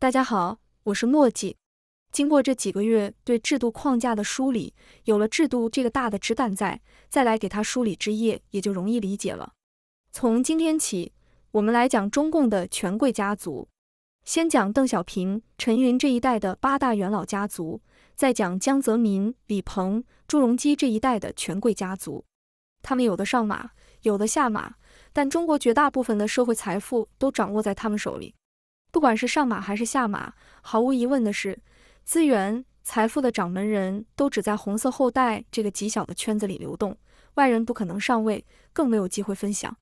大家好，我是墨迹。经过这几个月对制度框架的梳理，有了制度这个大的枝干在，再来给它梳理枝叶也就容易理解了。从今天起，我们来讲中共的权贵家族，先讲邓小平、陈云这一代的八大元老家族，再讲江泽民、李鹏、朱镕基这一代的权贵家族。他们有的上马，有的下马，但中国绝大部分的社会财富都掌握在他们手里。不管是上马还是下马，毫无疑问的是，资源财富的掌门人都只在红色后代这个极小的圈子里流动，外人不可能上位，更没有机会分享。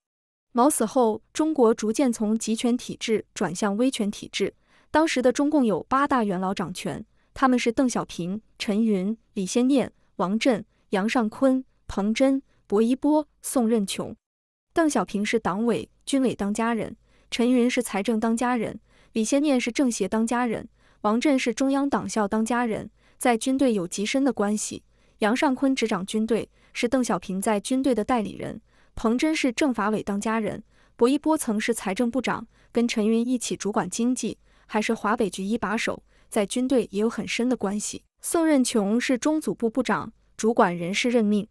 毛死后，中国逐渐从集权体制转向威权体制。当时的中共有八大元老掌权，他们是邓小平、陈云、李先念、王震、杨尚昆、彭真、薄一波、宋任穷。邓小平是党委、军委当家人，陈云是财政当家人。李先念是政协当家人，王震是中央党校当家人，在军队有极深的关系。杨尚昆执掌军队，是邓小平在军队的代理人。彭真是政法委当家人，薄一波曾是财政部长，跟陈云一起主管经济，还是华北局一把手，在军队也有很深的关系。宋任穷是中组部部长，主管人事任命。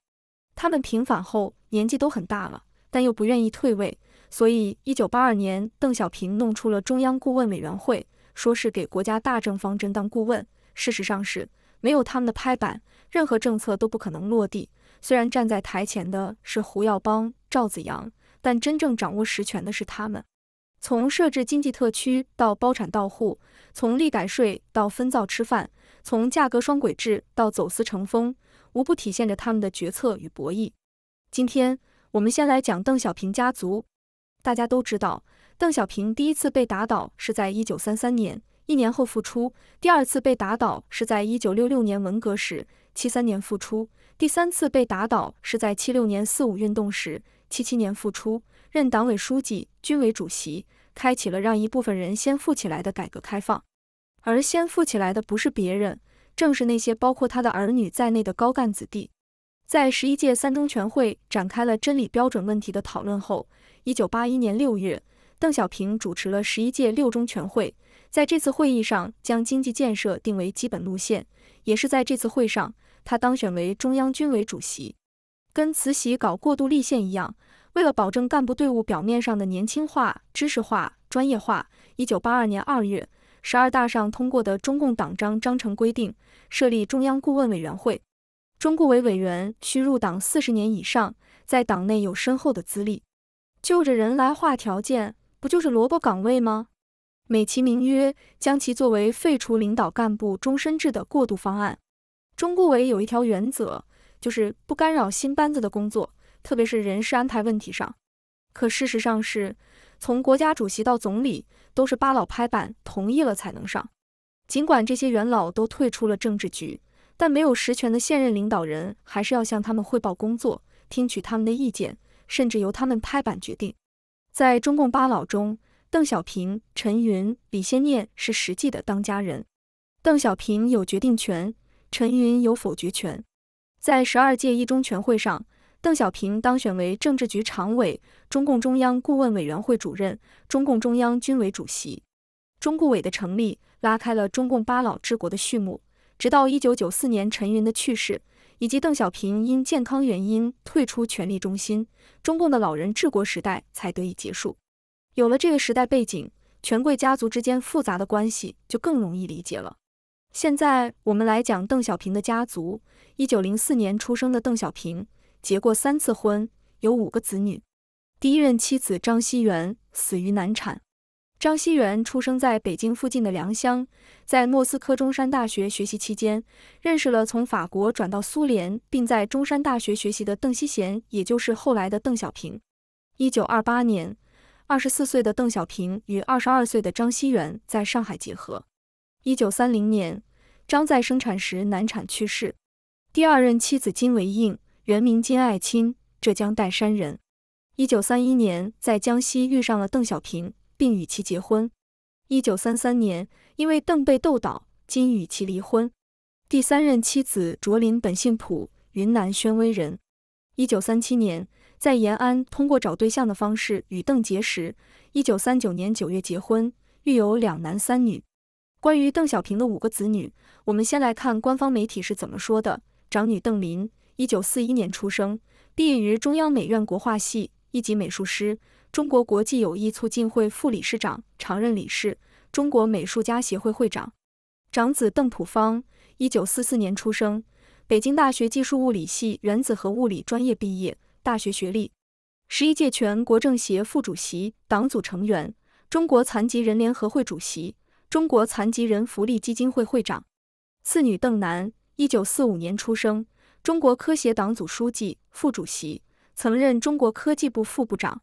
他们平反后，年纪都很大了，但又不愿意退位。所以，一九八二年，邓小平弄出了中央顾问委员会，说是给国家大政方针当顾问。事实上是，没有他们的拍板，任何政策都不可能落地。虽然站在台前的是胡耀邦、赵子阳，但真正掌握实权的是他们。从设置经济特区到包产到户，从利改税到分灶吃饭，从价格双轨制到走私成风，无不体现着他们的决策与博弈。今天我们先来讲邓小平家族。大家都知道，邓小平第一次被打倒是在一九三三年，一年后复出；第二次被打倒是在一九六六年文革时，七三年复出；第三次被打倒是在七六年四五运动时，七七年复出任党委书记、军委主席，开启了让一部分人先富起来的改革开放。而先富起来的不是别人，正是那些包括他的儿女在内的高干子弟。在十一届三中全会展开了真理标准问题的讨论后，一九八一年六月，邓小平主持了十一届六中全会，在这次会议上将经济建设定为基本路线，也是在这次会上，他当选为中央军委主席。跟慈禧搞过渡立宪一样，为了保证干部队伍表面上的年轻化、知识化、专业化，一九八二年二月十二大上通过的中共党章章程规定，设立中央顾问委员会。中顾委委员需入党四十年以上，在党内有深厚的资历。就着人来划条件，不就是萝卜岗位吗？美其名曰将其作为废除领导干部终身制的过渡方案。中顾委有一条原则，就是不干扰新班子的工作，特别是人事安排问题上。可事实上是，从国家主席到总理，都是八老拍板，同意了才能上。尽管这些元老都退出了政治局。但没有实权的现任领导人还是要向他们汇报工作，听取他们的意见，甚至由他们拍板决定。在中共八老中，邓小平、陈云、李先念是实际的当家人。邓小平有决定权，陈云有否决权。在十二届一中全会上，邓小平当选为政治局常委、中共中央顾问委员会主任、中共中央军委主席。中顾委的成立，拉开了中共八老治国的序幕。直到一九九四年陈云的去世，以及邓小平因健康原因退出权力中心，中共的老人治国时代才得以结束。有了这个时代背景，权贵家族之间复杂的关系就更容易理解了。现在我们来讲邓小平的家族。一九零四年出生的邓小平，结过三次婚，有五个子女。第一任妻子张熙元死于难产。张奚元出生在北京附近的良乡，在莫斯科中山大学学习期间，认识了从法国转到苏联并在中山大学学习的邓希贤，也就是后来的邓小平。一九二八年，二十四岁的邓小平与二十二岁的张奚元在上海结合。一九三零年，张在生产时难产去世。第二任妻子金维映，原名金爱卿，浙江岱山人。一九三一年，在江西遇上了邓小平。并与其结婚。一九三三年，因为邓被斗倒，金与其离婚。第三任妻子卓林本姓普，云南宣威人。一九三七年，在延安通过找对象的方式与邓结识。一九三九年九月结婚，育有两男三女。关于邓小平的五个子女，我们先来看官方媒体是怎么说的：长女邓林，一九四一年出生，毕业于中央美院国画系，一级美术师。中国国际友谊促进会副理事长、常任理事，中国美术家协会会长，长子邓朴方，一九四四年出生，北京大学技术物理系原子核物理专业毕业，大学学历，十一届全国政协副主席、党组成员，中国残疾人联合会主席，中国残疾人福利基金会会长。次女邓楠，一九四五年出生，中国科协党组书记、副主席，曾任中国科技部副部长。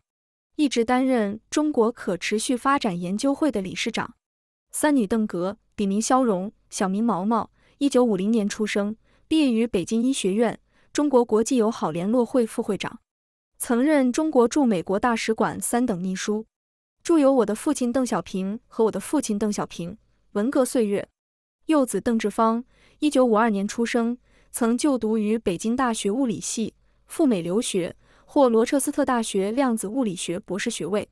一直担任中国可持续发展研究会的理事长。三女邓格，笔名肖荣，小名毛毛，一九五零年出生，毕业于北京医学院，中国国际友好联络会副会长，曾任中国驻美国大使馆三等秘书。著有《我的父亲邓小平》和《我的父亲邓小平：文革岁月》。幼子邓志方，一九五二年出生，曾就读于北京大学物理系，赴美留学。获罗彻斯特大学量子物理学博士学位，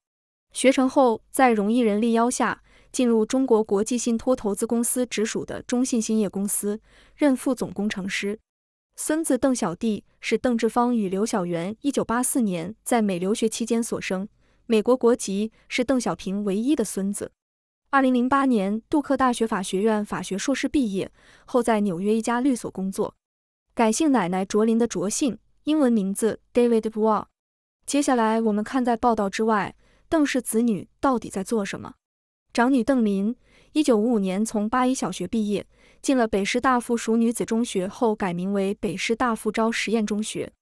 学成后在容易人力邀下进入中国国际信托投资公司直属的中信兴业公司任副总工程师。孙子邓小弟是邓志芳与刘晓元1984年在美留学期间所生，美国国籍，是邓小平唯一的孙子。2008年，杜克大学法学院法学硕士毕业，后在纽约一家律所工作，改姓奶奶卓琳的卓姓。英文名字 David w a 接下来我们看在报道之外，邓氏子女到底在做什么。长女邓林，一九五五年从八一小学毕业，进了北师大附属女子中学后改名为北师大附招实验中学。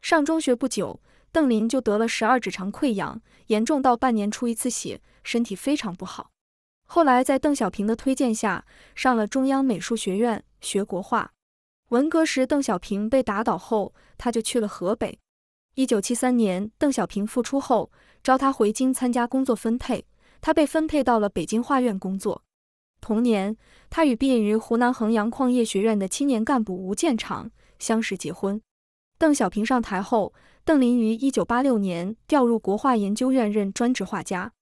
上中学不久，邓林就得了十二指肠溃疡，严重到半年出一次血，身体非常不好。后来在邓小平的推荐下，上了中央美术学院学国画。文革时，邓小平被打倒后，他就去了河北。一九七三年，邓小平复出后，招他回京参加工作分配，他被分配到了北京画院工作。同年，他与毕业于湖南衡阳矿业学院的青年干部吴建长相识结婚。邓小平上台后，邓林于一九八六年调入国画研究院任专职画家，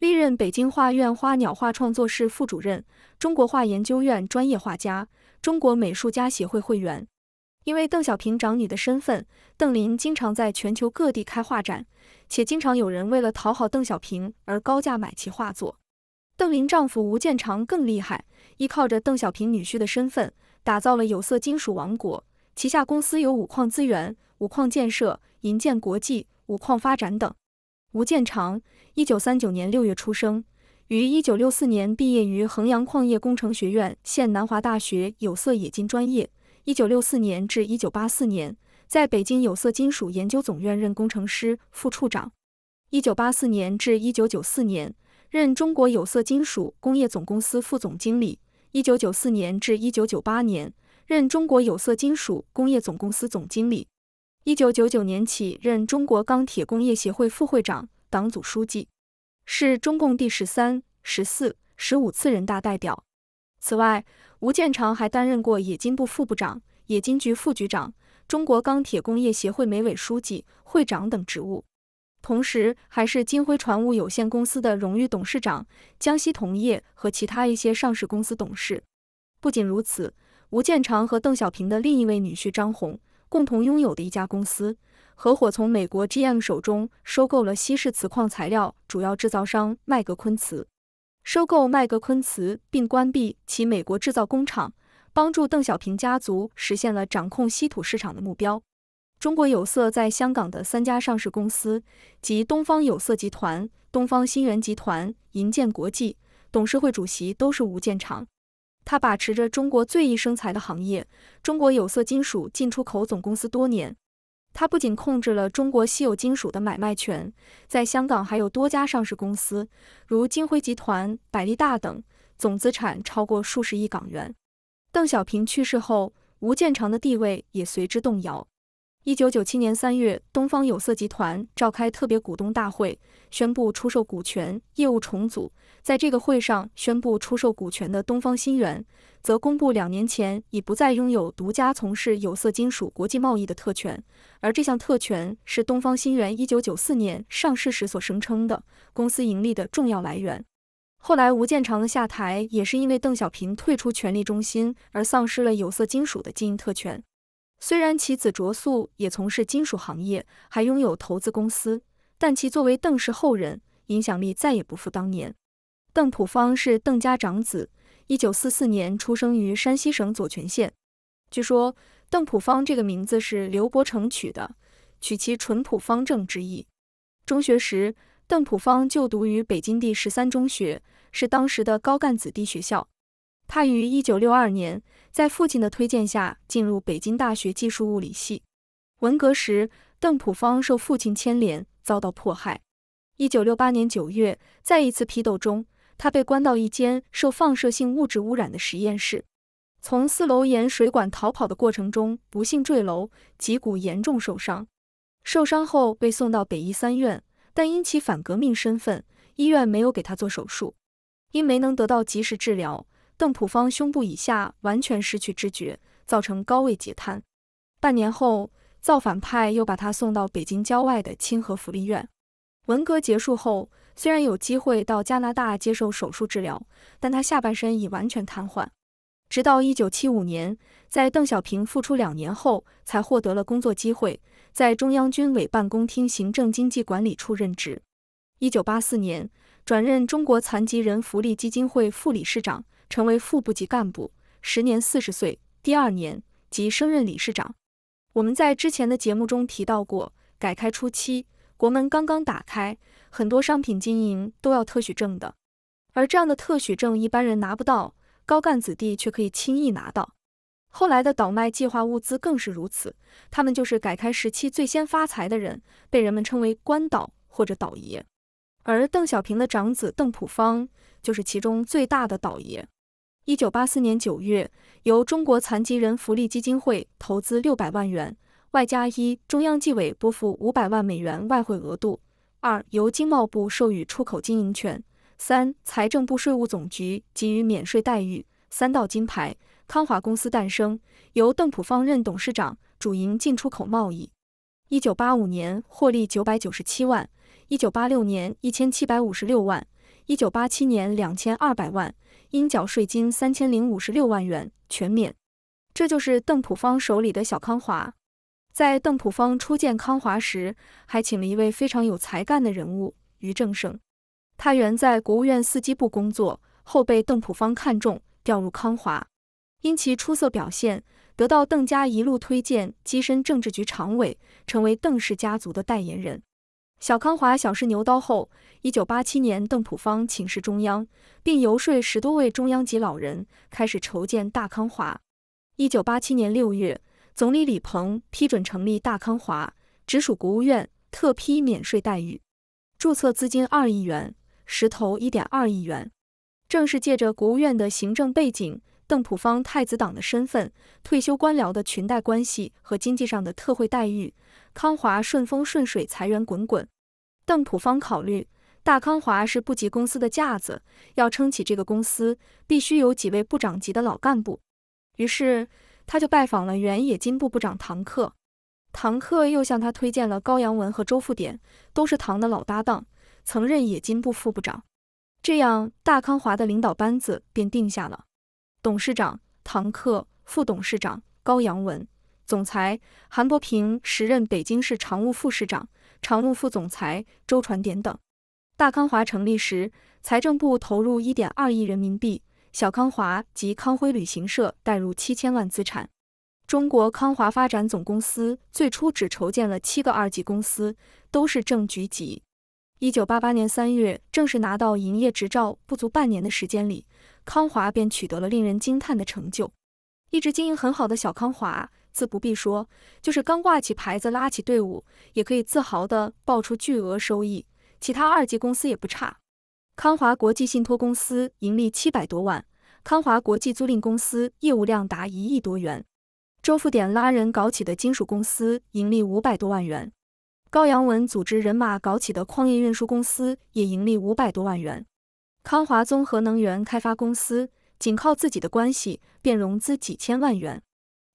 历任北京画院花鸟画创作室副主任、中国画研究院专业画家。中国美术家协会会员，因为邓小平长女的身份，邓林经常在全球各地开画展，且经常有人为了讨好邓小平而高价买其画作。邓林丈夫吴建长更厉害，依靠着邓小平女婿的身份，打造了有色金属王国，旗下公司有五矿资源、五矿建设、银建国际、五矿发展等。吴建长，一九三九年六月出生。于一九六四年毕业于衡阳矿业工程学院，现南华大学有色金属专业。一九六四年至一九八四年，在北京有色金属研究总院任工程师、副处长。一九八四年至一九九四年，任中国有色金属工业总公司副总经理。一九九四年至一九九八年，任中国有色金属工业总公司总经理。一九九九年起，任中国钢铁工业协会副会长、党组书记。是中共第十三、十四、十五次人大代表。此外，吴建长还担任过冶金部副部长、冶金局副局长、中国钢铁工业协会煤委书记、会长等职务，同时还是金辉船务有限公司的荣誉董事长、江西铜业和其他一些上市公司董事。不仅如此，吴建长和邓小平的另一位女婿张红。共同拥有的一家公司合伙从美国 GM 手中收购了稀释磁矿材料主要制造商麦格昆茨。收购麦格昆茨并关闭其美国制造工厂，帮助邓小平家族实现了掌控稀土市场的目标。中国有色在香港的三家上市公司及东方有色集团、东方鑫源集团、银建国际董事会主席都是吴建长。他把持着中国最易生财的行业——中国有色金属进出口总公司多年。他不仅控制了中国稀有金属的买卖权，在香港还有多家上市公司，如金辉集团、百利大等，总资产超过数十亿港元。邓小平去世后，吴建长的地位也随之动摇。一九九七年三月，东方有色集团召开特别股东大会，宣布出售股权、业务重组。在这个会上宣布出售股权的东方新源，则公布两年前已不再拥有独家从事有色金属国际贸易的特权，而这项特权是东方新源一九九四年上市时所声称的公司盈利的重要来源。后来，吴建长的下台也是因为邓小平退出权力中心而丧失了有色金属的经营特权。虽然其子卓素也从事金属行业，还拥有投资公司，但其作为邓氏后人，影响力再也不复当年。邓朴方是邓家长子，一九四四年出生于山西省左权县。据说邓朴方这个名字是刘伯承取的，取其淳朴方正之意。中学时，邓朴方就读于北京第十三中学，是当时的高干子弟学校。他于一九六二年在父亲的推荐下进入北京大学技术物理系。文革时，邓普方受父亲牵连遭到迫害。一九六八年九月，在一次批斗中，他被关到一间受放射性物质污染的实验室。从四楼沿水管逃跑的过程中，不幸坠楼，脊骨严重受伤。受伤后被送到北医三院，但因其反革命身份，医院没有给他做手术。因没能得到及时治疗。邓普方胸部以下完全失去知觉，造成高位截瘫。半年后，造反派又把他送到北京郊外的清河福利院。文革结束后，虽然有机会到加拿大接受手术治疗，但他下半身已完全瘫痪。直到1975年，在邓小平复出两年后，才获得了工作机会，在中央军委办公厅行政经济管理处任职。1984年，转任中国残疾人福利基金会副理事长。成为副部级干部，时年四十岁，第二年即升任理事长。我们在之前的节目中提到过，改开初期，国门刚刚打开，很多商品经营都要特许证的，而这样的特许证一般人拿不到，高干子弟却可以轻易拿到。后来的倒卖计划物资更是如此，他们就是改开时期最先发财的人，被人们称为官倒或者倒爷。而邓小平的长子邓朴方就是其中最大的倒爷。一九八四年九月，由中国残疾人福利基金会投资六百万元，外加一中央纪委拨付五百万美元外汇额度；二由经贸部授予出口经营权；三财政部税务总局给予免税待遇。三道金牌，康华公司诞生，由邓普方任董事长，主营进出口贸易。一九八五年获利九百九十七万，一九八六年一千七百五十六万，一九八七年两千二百万。应缴税金三千零五十六万元全免，这就是邓普方手里的小康华。在邓普方初见康华时，还请了一位非常有才干的人物于正生。他原在国务院司机部工作，后被邓普方看中，调入康华。因其出色表现，得到邓家一路推荐，跻身政治局常委，成为邓氏家族的代言人。小康华小试牛刀后，一九八七年，邓朴方请示中央，并游说十多位中央级老人，开始筹建大康华。一九八七年六月，总理李鹏批准成立大康华，直属国务院，特批免税待遇，注册资金二亿元，实投一点二亿元。正是借着国务院的行政背景，邓朴方太子党的身份，退休官僚的裙带关系和经济上的特惠待遇，康华顺风顺水，财源滚滚。邓普方考虑，大康华是部级公司的架子，要撑起这个公司，必须有几位部长级的老干部。于是，他就拜访了原冶金部部长唐克。唐克又向他推荐了高扬文和周富典，都是唐的老搭档，曾任冶金部副部长。这样，大康华的领导班子便定下了：董事长唐克，副董事长高扬文，总裁韩伯平，时任北京市常务副市长。常务副总裁周传典等。大康华成立时，财政部投入一点二亿人民币，小康华及康辉旅行社带入七千万资产。中国康华发展总公司最初只筹建了七个二级公司，都是正局级。一九八八年三月正式拿到营业执照不足半年的时间里，康华便取得了令人惊叹的成就。一直经营很好的小康华。自不必说，就是刚挂起牌子、拉起队伍，也可以自豪地爆出巨额收益。其他二级公司也不差。康华国际信托公司盈利七百多万，康华国际租赁公司业务量达一亿多元。周富典拉人搞起的金属公司盈利五百多万元，高阳文组织人马搞起的矿业运输公司也盈利五百多万元。康华综合能源开发公司仅靠自己的关系便融资几千万元。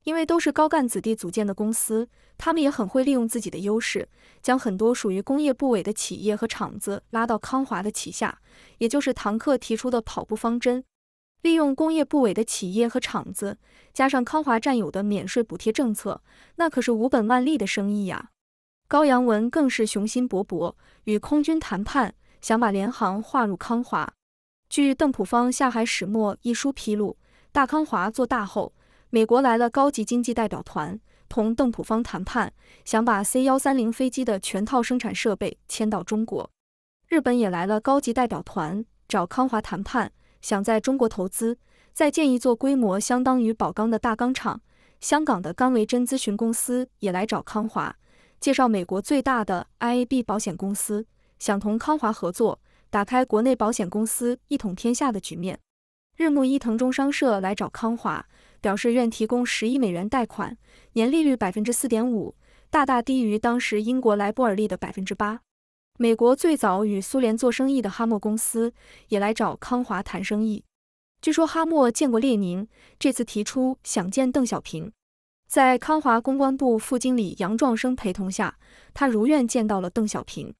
因为都是高干子弟组建的公司，他们也很会利用自己的优势，将很多属于工业部委的企业和厂子拉到康华的旗下，也就是唐克提出的“跑步方针”。利用工业部委的企业和厂子，加上康华占有的免税补贴政策，那可是无本万利的生意呀。高阳文更是雄心勃勃，与空军谈判，想把联航划入康华。据《邓朴方下海始末》一书披露，大康华做大后。美国来了高级经济代表团，同邓普方谈判，想把 C 幺三零飞机的全套生产设备迁到中国。日本也来了高级代表团，找康华谈判，想在中国投资，再建一座规模相当于宝钢的大钢厂。香港的甘维珍咨询公司也来找康华，介绍美国最大的 I A B 保险公司，想同康华合作，打开国内保险公司一统天下的局面。日暮伊藤中商社来找康华。表示愿提供十亿美元贷款，年利率百分之四点五，大大低于当时英国莱布尔利的百分之八。美国最早与苏联做生意的哈默公司也来找康华谈生意。据说哈默见过列宁，这次提出想见邓小平。在康华公关部副经理杨壮生陪同下，他如愿见到了邓小平。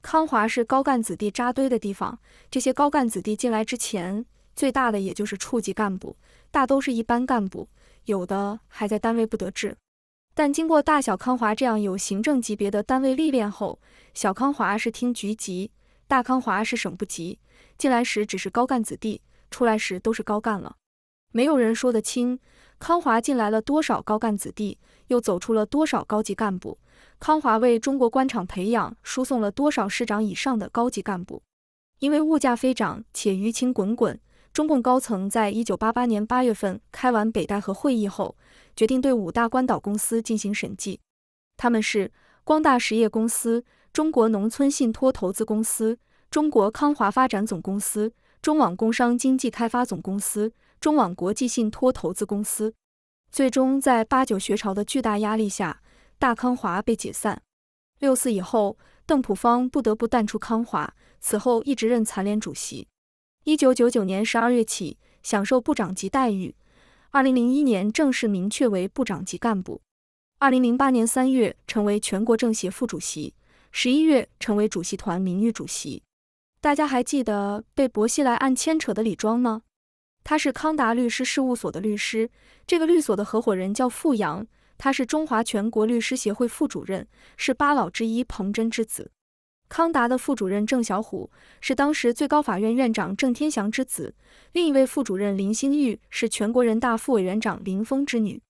康华是高干子弟扎堆的地方，这些高干子弟进来之前。最大的也就是处级干部，大都是一般干部，有的还在单位不得志。但经过大小康华这样有行政级别的单位历练后，小康华是厅局级，大康华是省部级。进来时只是高干子弟，出来时都是高干了。没有人说得清，康华进来了多少高干子弟，又走出了多少高级干部。康华为中国官场培养输送了多少市长以上的高级干部？因为物价飞涨且舆情滚滚。中共高层在一九八八年八月份开完北戴河会议后，决定对五大关岛公司进行审计。他们是光大实业公司、中国农村信托投资公司、中国康华发展总公司、中网工商经济开发总公司、中网国际信托投资公司。最终在八九学潮的巨大压力下，大康华被解散。六四以后，邓朴方不得不淡出康华，此后一直任残联主席。一九九九年十二月起享受部长级待遇，二零零一年正式明确为部长级干部，二零零八年三月成为全国政协副主席，十一月成为主席团名誉主席。大家还记得被薄熙来案牵扯的李庄吗？他是康达律师事务所的律师，这个律所的合伙人叫付阳，他是中华全国律师协会副主任，是八老之一彭真之子。康达的副主任郑小虎是当时最高法院院长郑天祥之子，另一位副主任林星玉是全国人大副委员长林峰之女。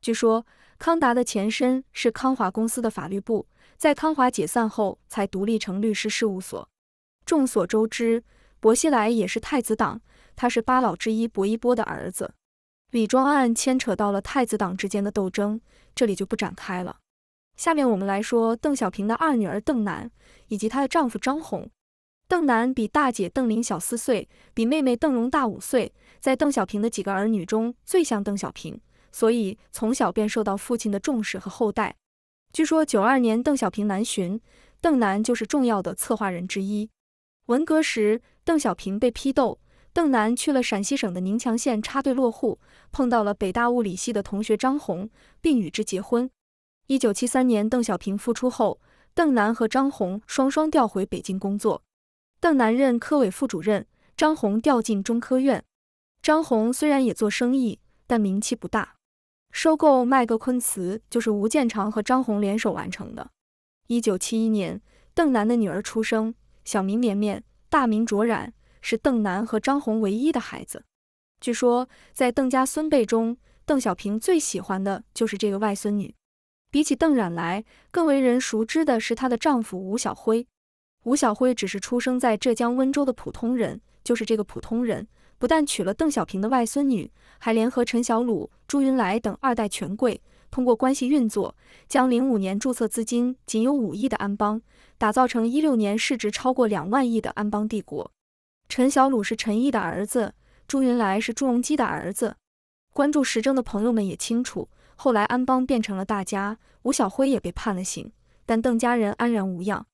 据说康达的前身是康华公司的法律部，在康华解散后才独立成律师事务所。众所周知，薄熙来也是太子党，他是八老之一薄一波的儿子。李庄案牵扯到了太子党之间的斗争，这里就不展开了。下面我们来说邓小平的二女儿邓楠以及她的丈夫张红。邓楠比大姐邓林小四岁，比妹妹邓蓉大五岁，在邓小平的几个儿女中最像邓小平，所以从小便受到父亲的重视和厚待。据说九二年邓小平南巡，邓楠就是重要的策划人之一。文革时，邓小平被批斗，邓楠去了陕西省的宁强县插队落户，碰到了北大物理系的同学张红，并与之结婚。一九七三年，邓小平复出后，邓楠和张红双双调回北京工作。邓楠任科委副主任，张红调进中科院。张红虽然也做生意，但名气不大。收购麦格昆茨就是吴建长和张红联手完成的。一九七一年，邓楠的女儿出生，小名绵绵，大名卓然，是邓楠和张红唯一的孩子。据说，在邓家孙辈中，邓小平最喜欢的就是这个外孙女。比起邓冉来更为人熟知的是她的丈夫吴小辉。吴小辉只是出生在浙江温州的普通人，就是这个普通人，不但娶了邓小平的外孙女，还联合陈小鲁、朱云来等二代权贵，通过关系运作，将零五年注册资金仅有五亿的安邦，打造成一六年市值超过两万亿的安邦帝国。陈小鲁是陈毅的儿子，朱云来是朱镕基的儿子。关注时政的朋友们也清楚。后来安邦变成了大家，吴小辉也被判了刑，但邓家人安然无恙。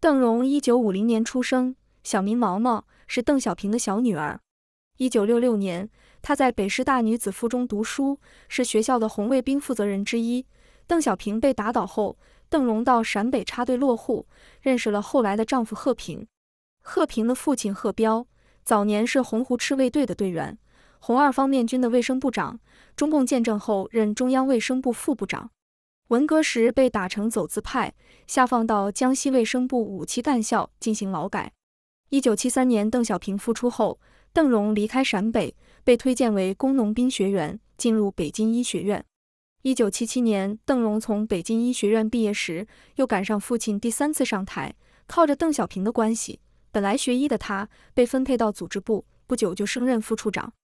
邓荣，一九五零年出生，小名毛毛，是邓小平的小女儿。一九六六年，她在北师大女子附中读书，是学校的红卫兵负责人之一。邓小平被打倒后，邓荣到陕北插队落户，认识了后来的丈夫贺平。贺平的父亲贺彪，早年是洪湖赤卫队的队员，红二方面军的卫生部长。中共建政后，任中央卫生部副部长。文革时被打成走资派，下放到江西卫生部五七干校进行劳改。1973年邓小平复出后，邓荣离开陕北，被推荐为工农兵学员，进入北京医学院。1977年邓荣从北京医学院毕业时，又赶上父亲第三次上台，靠着邓小平的关系，本来学医的他被分配到组织部，不久就升任副处长。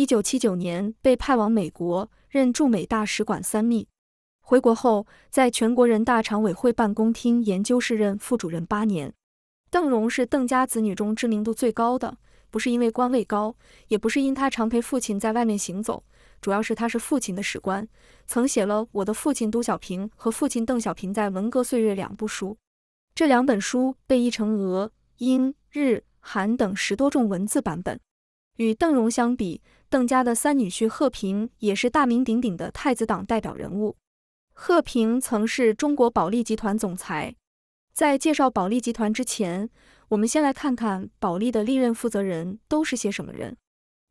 一九七九年被派往美国任驻美大使馆三秘，回国后，在全国人大常委会办公厅研究室任副主任八年。邓荣是邓家子女中知名度最高的，不是因为官位高，也不是因他常陪父亲在外面行走，主要是他是父亲的史官，曾写了《我的父亲都小平》和《父亲邓小平在文革岁月》两部书，这两本书被译成俄、英、日、韩等十多种文字版本。与邓荣相比，邓家的三女婿贺平也是大名鼎鼎的太子党代表人物。贺平曾是中国保利集团总裁。在介绍保利集团之前，我们先来看看保利的历任负责人都是些什么人。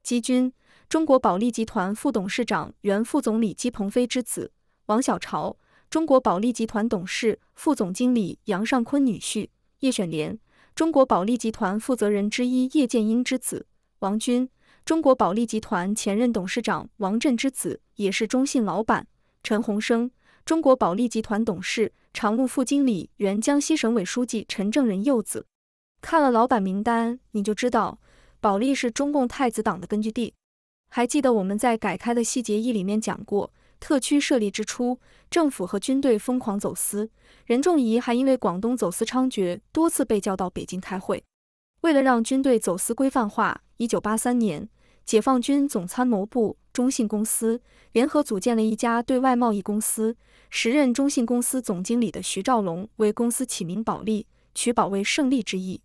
姬军，中国保利集团副董事长、原副总理姬鹏飞之子；王小朝，中国保利集团董事、副总经理杨尚坤女婿；叶选莲，中国保利集团负责人之一叶剑英之子；王军。中国保利集团前任董事长王震之子，也是中信老板陈洪生；中国保利集团董事、常务副经理，原江西省委书记陈正人幼子。看了老板名单，你就知道保利是中共太子党的根据地。还记得我们在改开的细节一里面讲过，特区设立之初，政府和军队疯狂走私。任仲仪还因为广东走私猖獗，多次被叫到北京开会。为了让军队走私规范化，一九八三年。解放军总参谋部、中信公司联合组建了一家对外贸易公司。时任中信公司总经理的徐兆龙为公司起名“保利”，取保卫胜利之意。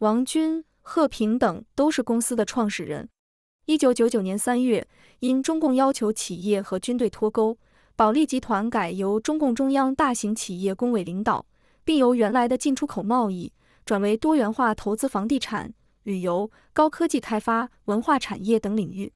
王军、贺平等都是公司的创始人。一九九九年三月，因中共要求企业和军队脱钩，保利集团改由中共中央大型企业工委领导，并由原来的进出口贸易转为多元化投资房地产。旅游、高科技开发、文化产业等领域。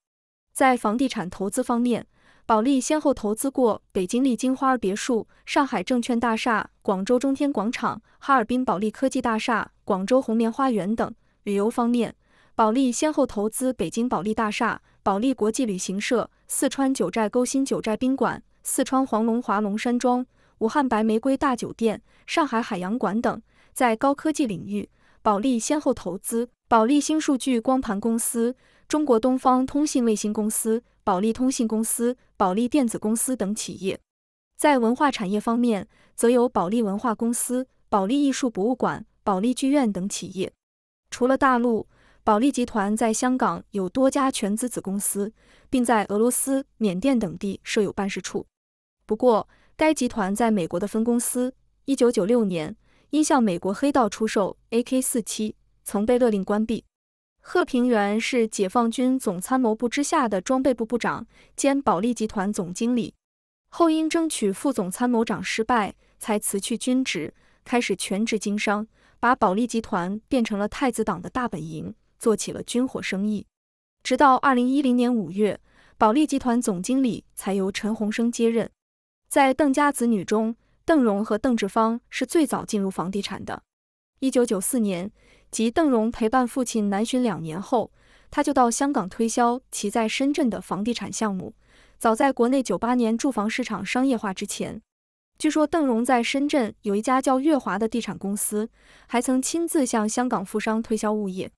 在房地产投资方面，保利先后投资过北京丽晶花儿别墅、上海证券大厦、广州中天广场、哈尔滨保利科技大厦、广州红棉花园等。旅游方面，保利先后投资北京保利大厦、保利国际旅行社、四川九寨沟新九寨宾馆、四川黄龙华龙山庄、武汉白玫瑰大酒店、上海海洋馆等。在高科技领域。保利先后投资保利新数据光盘公司、中国东方通信卫星公司、保利通信公司、保利电子公司等企业。在文化产业方面，则有保利文化公司、保利艺术博物馆、保利剧院等企业。除了大陆，保利集团在香港有多家全资子公司，并在俄罗斯、缅甸等地设有办事处。不过，该集团在美国的分公司，一九九六年。因向美国黑道出售 AK 四七，曾被勒令关闭。贺平原是解放军总参谋部之下的装备部部长兼保利集团总经理，后因争取副总参谋长失败，才辞去军职，开始全职经商，把保利集团变成了太子党的大本营，做起了军火生意。直到二零一零年五月，保利集团总经理才由陈洪生接任。在邓家子女中，邓荣和邓志芳是最早进入房地产的。一九九四年，即邓荣陪伴父亲南巡两年后，他就到香港推销其在深圳的房地产项目。早在国内九八年住房市场商业化之前，据说邓荣在深圳有一家叫月华的地产公司，还曾亲自向香港富商推销物业。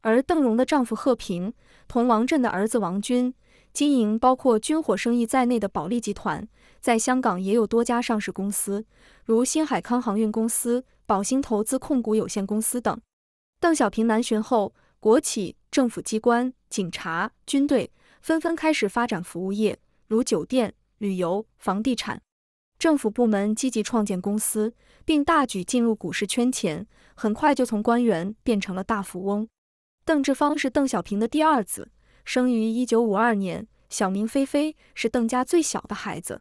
而邓荣的丈夫贺平同王震的儿子王军。经营包括军火生意在内的保利集团，在香港也有多家上市公司，如新海康航运公司、宝兴投资控股有限公司等。邓小平南巡后，国企、政府机关、警察、军队纷纷开始发展服务业，如酒店、旅游、房地产。政府部门积极创建公司，并大举进入股市圈钱，很快就从官员变成了大富翁。邓志芳是邓小平的第二子。生于一九五二年，小名菲菲，是邓家最小的孩子。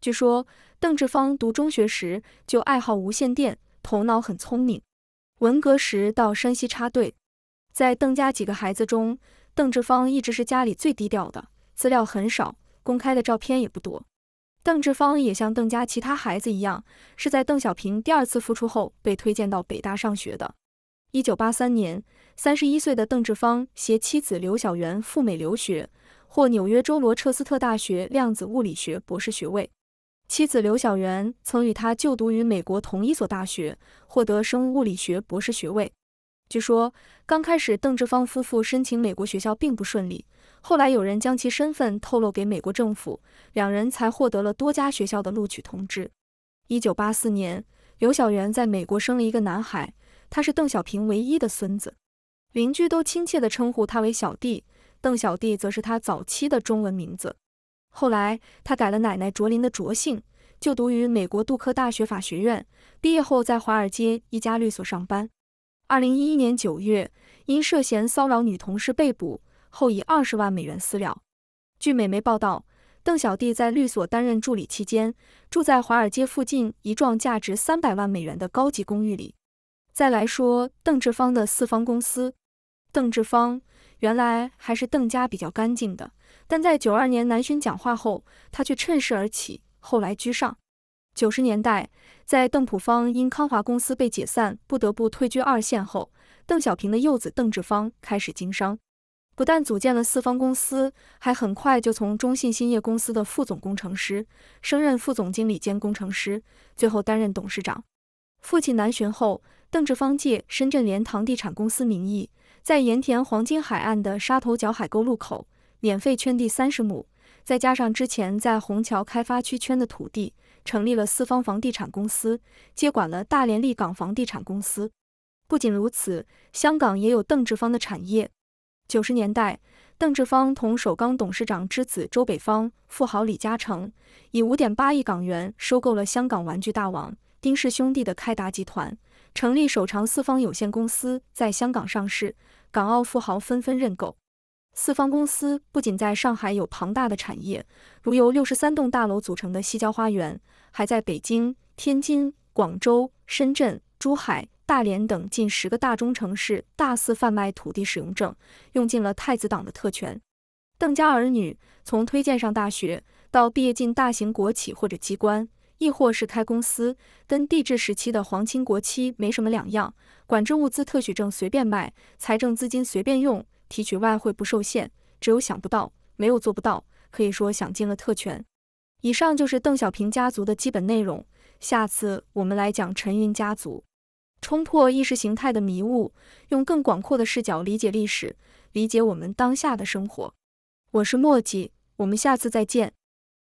据说邓志芳读中学时就爱好无线电，头脑很聪明。文革时到山西插队。在邓家几个孩子中，邓志芳一直是家里最低调的，资料很少，公开的照片也不多。邓志芳也像邓家其他孩子一样，是在邓小平第二次复出后被推荐到北大上学的。一九八三年，三十一岁的邓志芳携妻子刘小媛赴美留学，获纽约州罗彻斯特大学量子物理学博士学位。妻子刘小媛曾与他就读于美国同一所大学，获得生物物理学博士学位。据说，刚开始邓志芳夫妇申请美国学校并不顺利，后来有人将其身份透露给美国政府，两人才获得了多家学校的录取通知。一九八四年，刘小媛在美国生了一个男孩。他是邓小平唯一的孙子，邻居都亲切地称呼他为“小弟”，邓小弟则是他早期的中文名字。后来他改了奶奶卓琳的卓姓，就读于美国杜克大学法学院，毕业后在华尔街一家律所上班。二零一一年九月，因涉嫌骚扰女同事被捕，后以二十万美元私了。据美媒报道，邓小弟在律所担任助理期间，住在华尔街附近一幢价值三百万美元的高级公寓里。再来说邓志芳的四方公司，邓志芳原来还是邓家比较干净的，但在九二年南巡讲话后，他却趁势而起，后来居上。九十年代，在邓朴方因康华公司被解散，不得不退居二线后，邓小平的幼子邓志芳开始经商，不但组建了四方公司，还很快就从中信兴业公司的副总工程师升任副总经理兼工程师，最后担任董事长。父亲南巡后。邓志方借深圳联塘地产公司名义，在盐田黄金海岸的沙头角海沟路口免费圈地三十亩，再加上之前在虹桥开发区圈的土地，成立了四方房地产公司，接管了大连利港房地产公司。不仅如此，香港也有邓志方的产业。九十年代，邓志方同首钢董事长之子周北方、富豪李嘉诚以五点八亿港元收购了香港玩具大王丁氏兄弟的开达集团。成立首长四方有限公司在香港上市，港澳富豪纷纷认购。四方公司不仅在上海有庞大的产业，如由六十三栋大楼组成的西郊花园，还在北京、天津、广州、深圳、珠海、大连等近十个大中城市大肆贩卖土地使用证，用尽了太子党的特权。邓家儿女从推荐上大学到毕业进大型国企或者机关。亦或是开公司，跟帝制时期的皇亲国戚没什么两样，管制物资特许证随便卖，财政资金随便用，提取外汇不受限，只有想不到，没有做不到，可以说享尽了特权。以上就是邓小平家族的基本内容，下次我们来讲陈云家族，冲破意识形态的迷雾，用更广阔的视角理解历史，理解我们当下的生活。我是墨迹，我们下次再见。